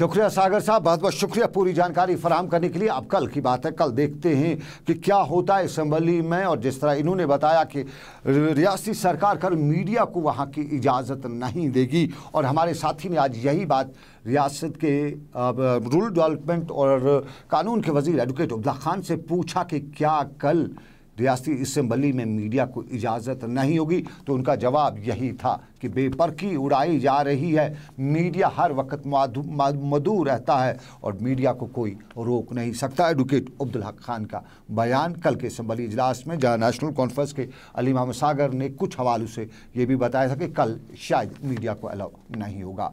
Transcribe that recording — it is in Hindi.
शुक्रिया सागर साहब बहुत बहुत शुक्रिया पूरी जानकारी फराम करने के लिए अब कल की बात है कल देखते हैं कि क्या होता है असम्बली में और जिस तरह इन्होंने बताया कि रियासी सरकार कल मीडिया को वहाँ की इजाज़त नहीं देगी और हमारे साथी ने आज यही बात रियासत के रूरल डेवलपमेंट और कानून के वजीर एडवोकेट अब्दा खान से पूछा कि क्या कल रियाती इसम्बली में मीडिया को इजाज़त नहीं होगी तो उनका जवाब यही था कि बेपरखी उड़ाई जा रही है मीडिया हर वक्त मधु रहता है और मीडिया को कोई रोक नहीं सकता एडवोकेट अब्दुल हक खान का बयान कल के इसम्बली इजलास में जहाँ नेशनल कॉन्फ्रेंस के अली महमद सागर ने कुछ हवालों से ये भी बताया था कि कल शायद मीडिया को अलाउ नहीं होगा